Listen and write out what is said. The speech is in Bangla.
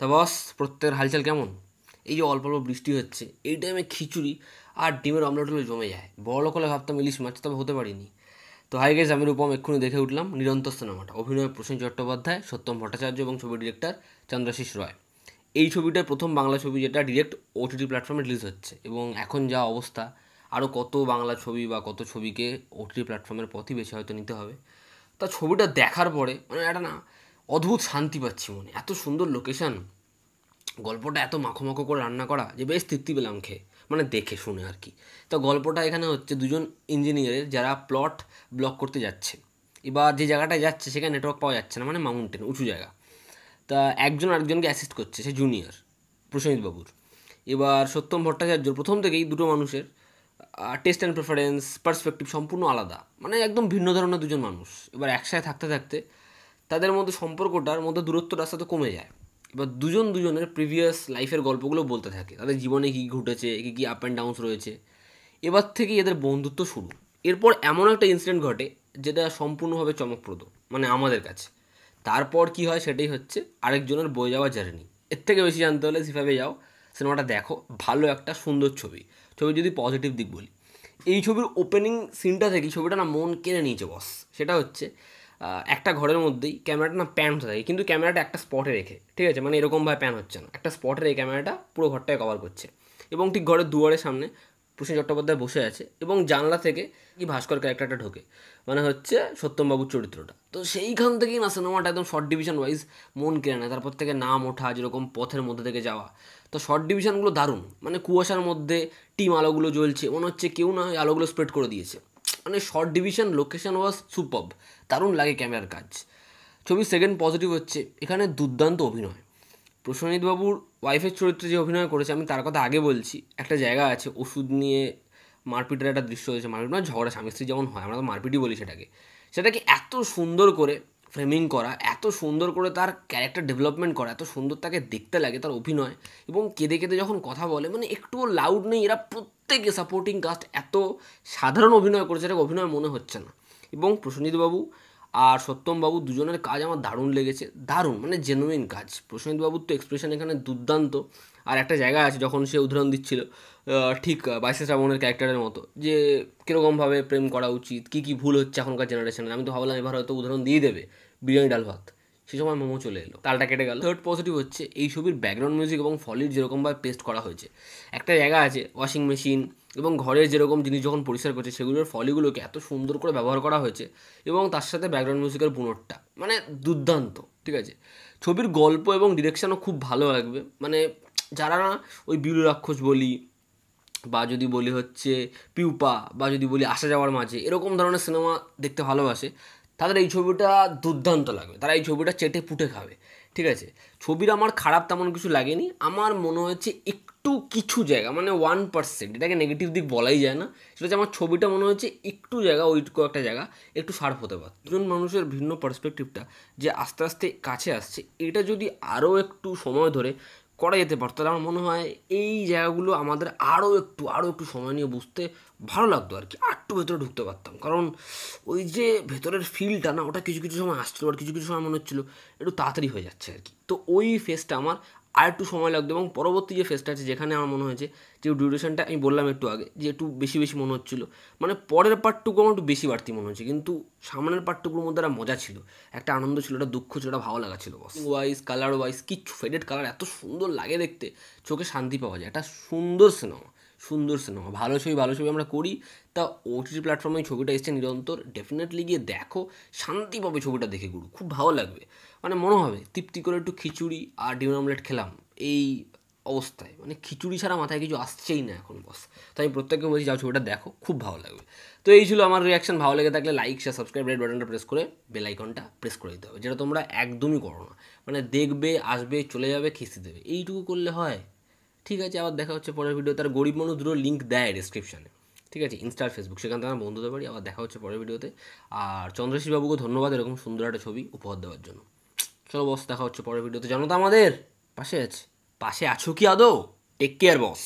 তা বস প্রত্যেকের হালচাল কেমন এই যে অল্প অল্প বৃষ্টি হচ্ছে এই টাইমে খিচুড়ি আর ডিমের অমলেট হলে জমে যায় বড় করে ভাবতাম ইলিশ মাছ তবে হতে পারিনি তো হাই গেস আমি রূপম এক্ষুনি দেখে উঠলাম নিরন্তর সিনেমাটা অভিনয় প্রসেন চট্টোপাধ্যায় সত্যম ভট্টাচার্য এবং ছবির ডিরেক্টর চন্দ্রাশিস রয় এই ছবিটা প্রথম বাংলা ছবি যেটা ডিরেক্ট ওটিটি প্ল্যাটফর্মে রিলিজ হচ্ছে এবং এখন যা অবস্থা আরও কত বাংলা ছবি বা কত ছবিকে ওটিটি প্ল্যাটফর্মের পথই বেছে হয়তো নিতে হবে তা ছবিটা দেখার পরে মানে একটা না অদ্ভুত শান্তি পাচ্ছি মনে এত সুন্দর লোকেশান গল্পটা এত মাখো মাখো করে রান্না করা যে বেশ তৃপ্তি পেলাম খেয়ে মানে দেখে শুনে আর কি তো গল্পটা এখানে হচ্ছে দুজন ইঞ্জিনিয়ারের যারা প্লট ব্লক করতে যাচ্ছে এবার যে জায়গাটায় যাচ্ছে সেখানে নেটওয়ার্ক পাওয়া যাচ্ছে না মানে মাউন্টেন উঁচু জায়গা তা একজন আরেকজনকে অ্যাসিস্ট করছে সে জুনিয়র বাবুর এবার সত্যম ভট্টাচার্য প্রথম থেকেই দুটো মানুষের টেস্ট অ্যান্ড প্রেফারেন্স পার্সপেক্টিভ সম্পূর্ণ আলাদা মানে একদম ভিন্ন ধরনের দুজন মানুষ এবার একসাথে থাকতে থাকতে তাদের মধ্যে সম্পর্কটার মধ্যে দূরত্বটা আস্তে আস্তে কমে যায় এবার দুজন দুজনের প্রিভিয়াস লাইফের গল্পগুলো বলতে থাকে তাদের জীবনে কী ঘটেছে কী কী আপ অ্যান্ড ডাউন্স রয়েছে এবার থেকে এদের বন্ধুত্ব শুরু এরপর এমন একটা ইনসিডেন্ট ঘটে যেটা সম্পূর্ণভাবে চমকপ্রদ মানে আমাদের কাছে তারপর কি হয় সেটাই হচ্ছে আরেকজনের বয়ে যাওয়া জার্নি এর থেকে বেশি জানতে হলে সেভাবে যাও সিনেমাটা দেখো ভালো একটা সুন্দর ছবি ছবি যদি পজিটিভ দিক বলি এই ছবির ওপেনিং সিনটা থেকে ছবিটা না মন কেড়ে নিয়েছে বস সেটা হচ্ছে একটা ঘরের মধ্যেই ক্যামেরাটা না প্যান হতে থাকে কিন্তু ক্যামেরাটা একটা স্পটে রেখে ঠিক আছে মানে এরকমভাবে প্যান হচ্ছে না একটা স্পটে রেখে ক্যামেরাটা পুরো ঘরটাকে কভার করছে এবং ঠিক ঘরের দুয়ারের সামনে প্রসেন চট্টোপাধ্যায় বসে আছে এবং জানলা থেকে কি ভাস্কর ক্যারেক্টারটা ঢোকে মানে হচ্ছে সত্যমবাবুর চরিত্রটা তো সেইখান থেকেই না সিনেমাটা একদম শর্ট ডিভিশন ওয়াইজ মন কেড়ে নেয় তারপর থেকে নাম ওঠা যেরকম পথের মধ্যে থেকে যাওয়া তো শর্ট ডিভিশনগুলো দারুণ মানে কুয়াশার মধ্যে টিম আলোগুলো জ্বলছে মনে হচ্ছে কেউ না আলোগুলো স্প্রেড করে দিয়েছে মানে short division location was super দারুণ লাগে ক্যামেরার কাজ ছবির সেকেন্ড পজিটিভ হচ্ছে এখানে দুর্দান্ত অভিনয় প্রসেনজিৎবাবুর ওয়াইফের চরিত্রে যে অভিনয় করেছে আমি তার কথা আগে বলছি একটা জায়গা আছে ওষুধ নিয়ে মারপিটের একটা দৃশ্য হয়েছে মারপিট মানে ঝগড়া স্বামী স্ত্রী যেমন হয় আমরা তো মারপিটই বলি সেটাকে সেটাকে এত সুন্দর করে ফ্রেমিং করা এত সুন্দর করে তার ক্যারেক্টার ডেভেলপমেন্ট করা এত সুন্দর তাকে দেখতে লাগে তার অভিনয় এবং কেঁদে কেঁদে যখন কথা বলে মানে একটুও লাউড নেই এরা প্রত্যেকে সাপোর্টিং কাস্ট এত সাধারণ অভিনয় করেছে এটা অভিনয় মনে হচ্ছে না এবং প্রসেনজিৎবাবু আর সত্যমবাবু দুজনের কাজ আমার দারুণ লেগেছে দারুণ মানে জেনুইন কাজ প্রসন্নিতবাবুর তো এক্সপ্রেশন এখানে দুর্দান্ত আর একটা জায়গা আছে যখন সে উদাহরণ দিচ্ছিল ঠিক বাইশে শ্রাবণের ক্যারেক্টারের মতো যে কীরকমভাবে প্রেম করা উচিত কী কী ভুল হচ্ছে এখনকার জেনারেশনে আমি তো ভাবলাম এবার হয়তো উদাহরণ দিয়ে দেবে বিরিয়ানি ডাল ভাত সে সময় মোমো চলে এলো তালটা কেটে গেল থার্ড পজিটিভ হচ্ছে এই ছবির ব্যাকগ্রাউন্ড মিউজিক এবং ফলির যেরকমভাবে পেস্ট করা হয়েছে একটা জায়গা আছে ওয়াশিং মেশিন এবং ঘরের যেরকম জিনিস যখন পরিষ্কার করছে সেগুলোর ফলিগুলোকে এত সুন্দর করে ব্যবহার করা হয়েছে এবং তার সাথে ব্যাকগ্রাউন্ড মিউজিকের বুনটটা মানে দুর্দান্ত ঠিক আছে ছবির গল্প এবং ডিরেকশানও খুব ভালো লাগবে মানে যারা না ওই বিলু রাক্ষস বলি বা যদি বলি হচ্ছে পিউপা বা যদি বলি আসা যাওয়ার মাঝে এরকম ধরনের সিনেমা দেখতে ভালোবাসে তাদের এই ছবিটা দুর্দান্ত লাগবে তারা এই ছবিটা চেটে পুটে খাবে ঠিক আছে ছবির আমার খারাপ তেমন কিছু লাগেনি আমার মনে হয়েছে একটু কিছু জায়গা মানে ওয়ান পার্সেন্ট এটাকে নেগেটিভ দিক বলাই যায় না সেটা হচ্ছে আমার ছবিটা মনে হয়েছে একটু জায়গা ওই একটা জায়গা একটু শার্প হতে পারত দুজন মানুষের ভিন্ন পার্সপেক্টিভটা যে আস্তে আস্তে কাছে আসছে এটা যদি আরও একটু সময় ধরে করা যেতে পারতো আমার মনে হয় এই জায়গাগুলো আমাদের আরও একটু আরও একটু সময় নিয়ে বুঝতে ভালো লাগতো আর কি আরটু ভেতরে ঢুকতে পারতাম কারণ ওই যে ভেতরের ফিলটা না ওটা কিছু কিছু সময় আসছিলো আর কিছু কিছু সময় মনে হচ্ছিলো একটু তাড়াতাড়ি হয়ে যাচ্ছে আর কি তো ওই ফেসটা আমার আর একটু সময় লাগতো এবং পরবর্তী যে ফেজটা আছে যেখানে আমার মনে হয়েছে যে ডিউরেশনটা আমি বললাম একটু আগে যে একটু বেশি বেশি মনে হচ্ছিল মানে পরের পার্টটুকু আমার একটু বেশি বাড়তি মনে হচ্ছে কিন্তু সামনের পার্টটুকুর মধ্যে একটা মজা ছিল একটা আনন্দ ছিল একটা দুঃখ ছিল একটা ভালো লাগা ছিল ওয়াইজ কালার ওয়াইজ কিচ্ছু ফেডেড কালার এত সুন্দর লাগে দেখতে চোখে শান্তি পাওয়া যায় একটা সুন্দর সিনেমা সুন্দর সিনেমা ভালো ছবি ভালো ছবি আমরা করি তা ওটিটি প্ল্যাটফর্মে ছবিটা এসছে নিরন্তর ডেফিনেটলি গিয়ে দেখো শান্তি পাবে ছবিটা দেখে গুরু খুব ভালো লাগবে মানে মনে হবে তৃপ্তি করে একটু খিচুড়ি আর ডিম অমলেট খেলাম এই অবস্থায় মানে খিচুড়ি ছাড়া মাথায় কিছু আসছেই না এখন বস তো আমি প্রত্যেককে বলছি যাও ছবিটা দেখো খুব ভালো লাগবে তো এই ছিল আমার রিয়াকশন ভালো লেগে থাকলে লাইক শেয়ার সাবস্ক্রাইব রেড বাটনটা প্রেস করে বেল আইকনটা প্রেস করে দিতে হবে যেটা তোমরা একদমই করো না মানে দেখবে আসবে চলে যাবে খিস্তি দেবে এইটুকু করলে হয় ঠিক আছে আবার দেখা হচ্ছে পরের ভিডিও তার গরিব মানুষ দুটো লিঙ্ক দেয় ডিসক্রিপশানে ঠিক আছে ইনস্টার ফেসবুক সেখান থেকে আমরা বন্ধু হতে পারি আবার দেখা হচ্ছে পরের ভিডিওতে আর চন্দ্রশীষ বাবুকে ধন্যবাদ এরকম সুন্দর একটা ছবি উপহার দেওয়ার জন্য চলো বস দেখা হচ্ছে পরের ভিডিওতে জানো তো আমাদের পাশে আছে পাশে আছো কি আদৌ টেক কেয়ার বস